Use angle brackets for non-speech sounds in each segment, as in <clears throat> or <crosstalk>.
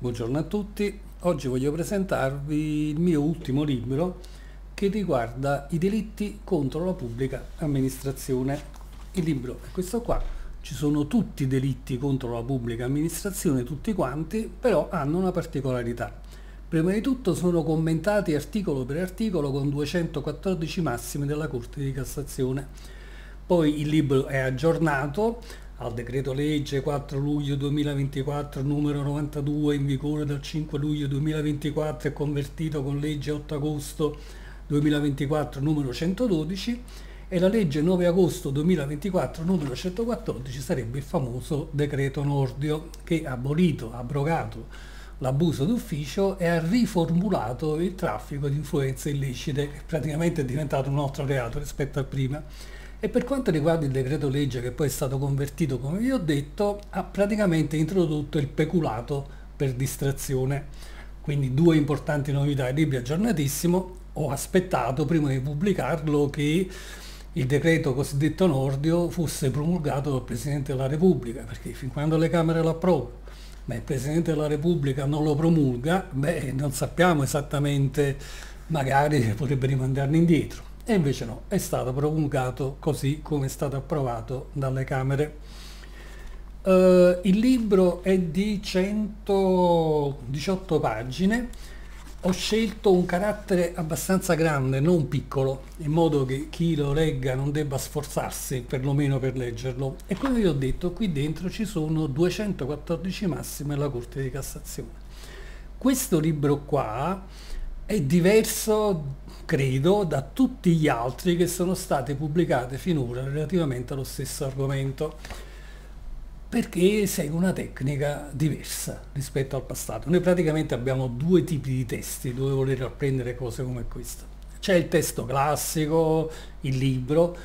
Buongiorno a tutti, oggi voglio presentarvi il mio ultimo libro che riguarda i delitti contro la pubblica amministrazione. Il libro è questo qua, ci sono tutti i delitti contro la pubblica amministrazione, tutti quanti, però hanno una particolarità. Prima di tutto sono commentati articolo per articolo con 214 massime della Corte di Cassazione. Poi il libro è aggiornato, al decreto legge 4 luglio 2024 numero 92 in vigore dal 5 luglio 2024 e convertito con legge 8 agosto 2024 numero 112 e la legge 9 agosto 2024 numero 114 sarebbe il famoso decreto Nordio che ha abolito, abrogato l'abuso d'ufficio e ha riformulato il traffico di influenze illecite, che praticamente è diventato un altro reato rispetto al prima. E per quanto riguarda il decreto legge che poi è stato convertito, come vi ho detto, ha praticamente introdotto il peculato per distrazione. Quindi due importanti novità, il libro aggiornatissimo, ho aspettato prima di pubblicarlo che il decreto cosiddetto Nordio fosse promulgato dal Presidente della Repubblica, perché fin quando le Camere lo approvano, ma il Presidente della Repubblica non lo promulga, beh, non sappiamo esattamente, magari potrebbe rimandarne indietro. E invece no, è stato promulgato così come è stato approvato dalle Camere. Uh, il libro è di 118 pagine, ho scelto un carattere abbastanza grande, non piccolo, in modo che chi lo legga non debba sforzarsi perlomeno per leggerlo. E come vi ho detto, qui dentro ci sono 214 massime alla Corte di Cassazione. Questo libro qua è diverso, credo, da tutti gli altri che sono stati pubblicati finora relativamente allo stesso argomento, perché segue una tecnica diversa rispetto al passato. Noi praticamente abbiamo due tipi di testi dove voler apprendere cose come questo. C'è il testo classico, il libro,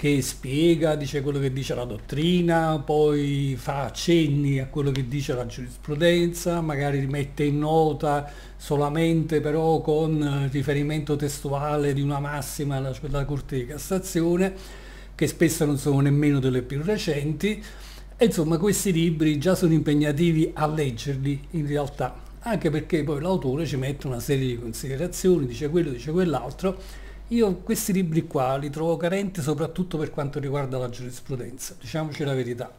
che spiega, dice quello che dice la dottrina, poi fa accenni a quello che dice la giurisprudenza, magari rimette in nota solamente però con riferimento testuale di una massima della, della cioè Corte di Cassazione, che spesso non sono nemmeno delle più recenti. E insomma questi libri già sono impegnativi a leggerli in realtà, anche perché poi l'autore ci mette una serie di considerazioni, dice quello, dice quell'altro, io questi libri qua li trovo carenti soprattutto per quanto riguarda la giurisprudenza, diciamoci la verità.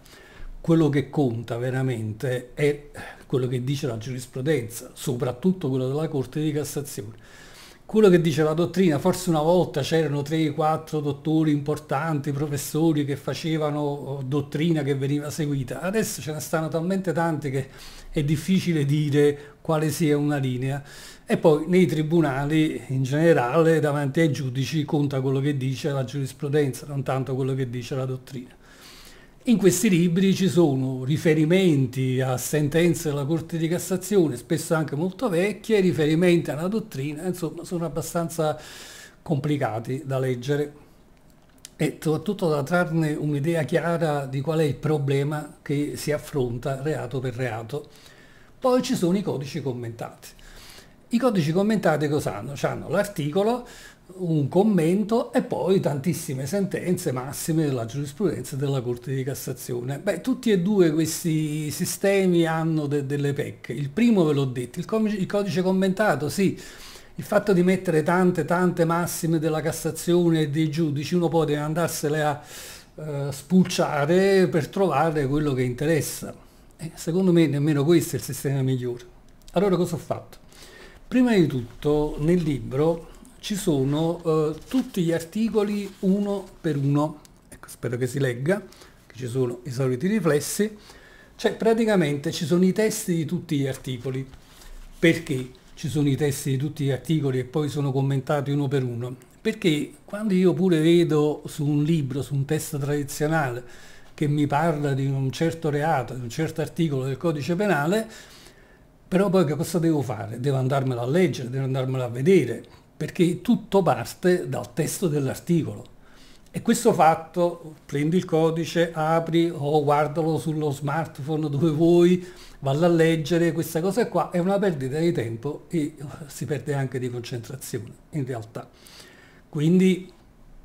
Quello che conta veramente è quello che dice la giurisprudenza, soprattutto quello della Corte di Cassazione quello che dice la dottrina, forse una volta c'erano 3-4 dottori importanti, professori che facevano oh, dottrina che veniva seguita, adesso ce ne stanno talmente tanti che è difficile dire quale sia una linea e poi nei tribunali in generale davanti ai giudici conta quello che dice la giurisprudenza, non tanto quello che dice la dottrina. In questi libri ci sono riferimenti a sentenze della Corte di Cassazione, spesso anche molto vecchie, riferimenti alla dottrina, insomma sono abbastanza complicati da leggere e soprattutto da trarne un'idea chiara di qual è il problema che si affronta reato per reato. Poi ci sono i codici commentati. I codici commentati cosa hanno? Hanno l'articolo, un commento e poi tantissime sentenze massime della giurisprudenza della Corte di Cassazione. Beh, tutti e due questi sistemi hanno de delle pecche. Il primo ve l'ho detto, il, il codice commentato, sì, il fatto di mettere tante tante massime della Cassazione e dei giudici, uno può andarsene a eh, spulciare per trovare quello che interessa. E eh, secondo me nemmeno questo è il sistema migliore. Allora cosa ho fatto? Prima di tutto nel libro ci sono eh, tutti gli articoli uno per uno, ecco, spero che si legga, che ci sono i soliti riflessi, cioè praticamente ci sono i testi di tutti gli articoli. Perché ci sono i testi di tutti gli articoli e poi sono commentati uno per uno? Perché quando io pure vedo su un libro, su un testo tradizionale, che mi parla di un certo reato, di un certo articolo del codice penale, però poi che cosa devo fare? Devo andarmelo a leggere, devo andarmelo a vedere, perché tutto parte dal testo dell'articolo. E questo fatto, prendi il codice, apri o oh, guardalo sullo smartphone dove vuoi, valla a leggere, questa cosa qua è una perdita di tempo e si perde anche di concentrazione in realtà. Quindi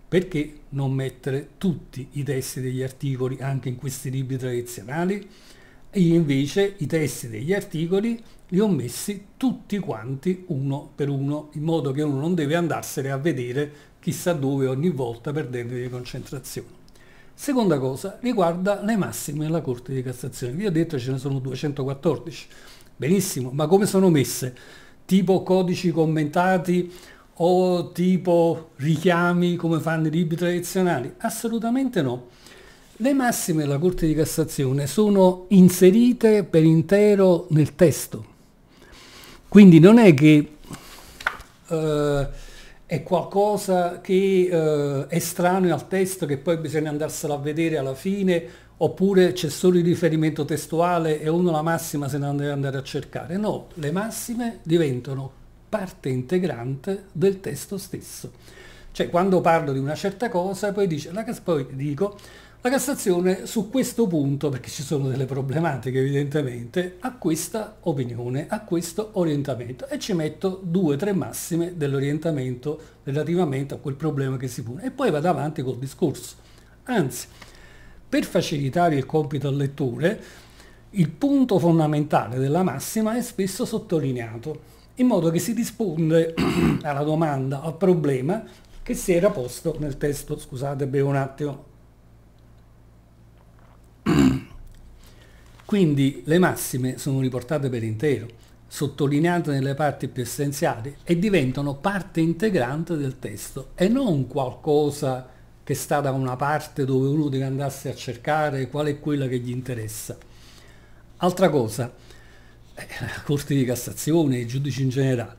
perché non mettere tutti i testi degli articoli anche in questi libri tradizionali? io invece i testi degli articoli li ho messi tutti quanti uno per uno, in modo che uno non deve andarsene a vedere chissà dove ogni volta perdendo di concentrazione. Seconda cosa riguarda le massime della Corte di Cassazione. Vi ho detto ce ne sono 214. Benissimo, ma come sono messe? Tipo codici commentati o tipo richiami come fanno i libri tradizionali? Assolutamente no le massime della Corte di Cassazione sono inserite per intero nel testo, quindi non è che eh, è qualcosa che eh, è strano al testo che poi bisogna andarsela a vedere alla fine oppure c'è solo il riferimento testuale e uno la massima se ne deve andare a cercare. No, le massime diventano parte integrante del testo stesso. Cioè quando parlo di una certa cosa poi, dice, poi dico la Cassazione su questo punto, perché ci sono delle problematiche evidentemente, ha questa opinione, ha questo orientamento e ci metto due o tre massime dell'orientamento relativamente a quel problema che si pone e poi vado avanti col discorso. Anzi, per facilitare il compito al lettore, il punto fondamentale della massima è spesso sottolineato, in modo che si risponde <clears throat> alla domanda, al problema che si era posto nel testo. Scusate, bevo un attimo. Quindi le massime sono riportate per intero, sottolineate nelle parti più essenziali e diventano parte integrante del testo e non qualcosa che sta da una parte dove uno deve andarsi a cercare qual è quella che gli interessa. Altra cosa, eh, la Corte di Cassazione, e i giudici in generale,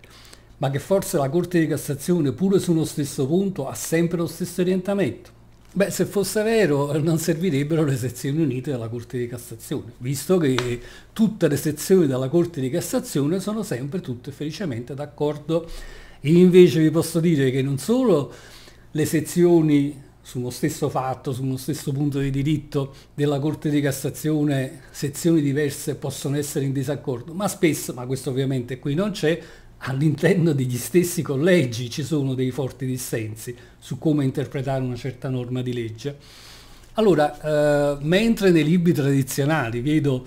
ma che forse la Corte di Cassazione pure su uno stesso punto ha sempre lo stesso orientamento. Beh, se fosse vero non servirebbero le sezioni unite della Corte di Cassazione, visto che tutte le sezioni della Corte di Cassazione sono sempre tutte felicemente d'accordo. Invece vi posso dire che non solo le sezioni su uno stesso fatto, su uno stesso punto di diritto della Corte di Cassazione, sezioni diverse possono essere in disaccordo, ma spesso, ma questo ovviamente qui non c'è, all'interno degli stessi collegi ci sono dei forti dissensi su come interpretare una certa norma di legge. Allora, eh, mentre nei libri tradizionali vedo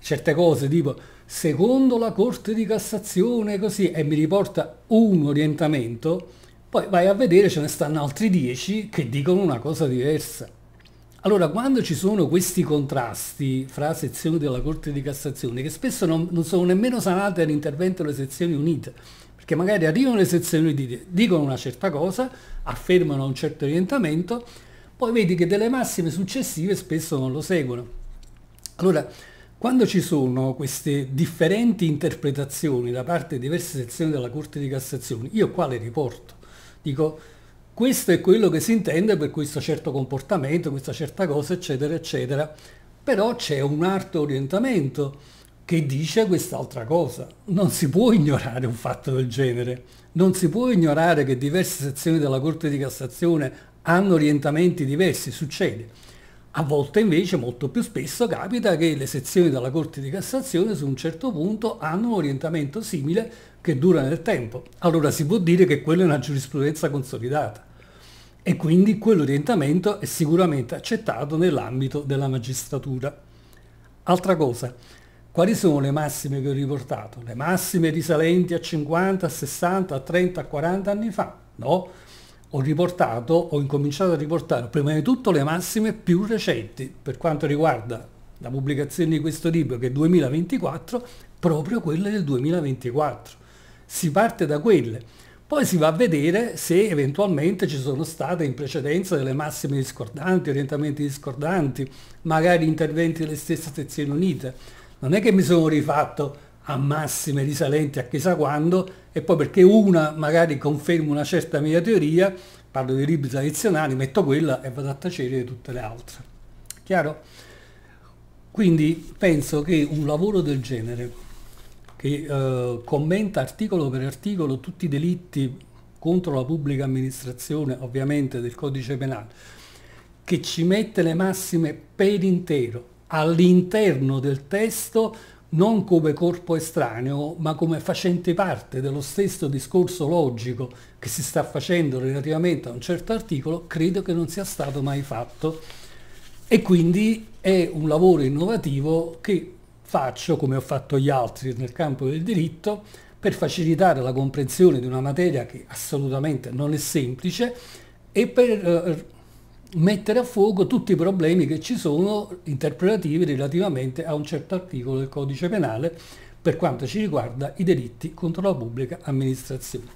certe cose tipo secondo la Corte di Cassazione così e mi riporta un orientamento, poi vai a vedere ce ne stanno altri dieci che dicono una cosa diversa. Allora, quando ci sono questi contrasti fra sezioni della Corte di Cassazione, che spesso non, non sono nemmeno sanate all'intervento delle sezioni unite, perché magari arrivano le sezioni unite, dicono una certa cosa, affermano un certo orientamento, poi vedi che delle massime successive spesso non lo seguono. Allora, quando ci sono queste differenti interpretazioni da parte di diverse sezioni della Corte di Cassazione, io qua le riporto, dico questo è quello che si intende per questo certo comportamento, questa certa cosa, eccetera, eccetera. Però c'è un altro orientamento che dice quest'altra cosa. Non si può ignorare un fatto del genere. Non si può ignorare che diverse sezioni della Corte di Cassazione hanno orientamenti diversi, succede. A volte invece, molto più spesso, capita che le sezioni della Corte di Cassazione su un certo punto hanno un orientamento simile che dura nel tempo. Allora si può dire che quella è una giurisprudenza consolidata e quindi quell'orientamento è sicuramente accettato nell'ambito della magistratura. Altra cosa, quali sono le massime che ho riportato? Le massime risalenti a 50, a 60, a 30, a 40 anni fa? No, ho riportato, ho incominciato a riportare prima di tutto le massime più recenti per quanto riguarda la pubblicazione di questo libro che è 2024, proprio quelle del 2024 si parte da quelle. Poi si va a vedere se eventualmente ci sono state in precedenza delle massime discordanti, orientamenti discordanti, magari interventi delle stesse sezioni unite. Non è che mi sono rifatto a massime risalenti a chissà quando e poi perché una magari conferma una certa mia teoria, parlo di libri tradizionali, metto quella e vado a tacere di tutte le altre. Chiaro? Quindi penso che un lavoro del genere che eh, commenta articolo per articolo tutti i delitti contro la pubblica amministrazione, ovviamente del codice penale, che ci mette le massime per intero, all'interno del testo, non come corpo estraneo, ma come facente parte dello stesso discorso logico che si sta facendo relativamente a un certo articolo, credo che non sia stato mai fatto. E quindi è un lavoro innovativo che faccio, come ho fatto gli altri nel campo del diritto, per facilitare la comprensione di una materia che assolutamente non è semplice e per eh, mettere a fuoco tutti i problemi che ci sono interpretativi relativamente a un certo articolo del codice penale per quanto ci riguarda i delitti contro la pubblica amministrazione.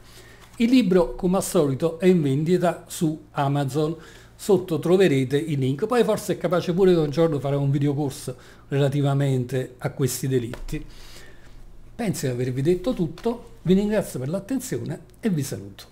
Il libro, come al solito, è in vendita su Amazon sotto troverete i link. Poi forse è capace pure che un giorno faremo un videocorso relativamente a questi delitti. Penso di avervi detto tutto, vi ringrazio per l'attenzione e vi saluto.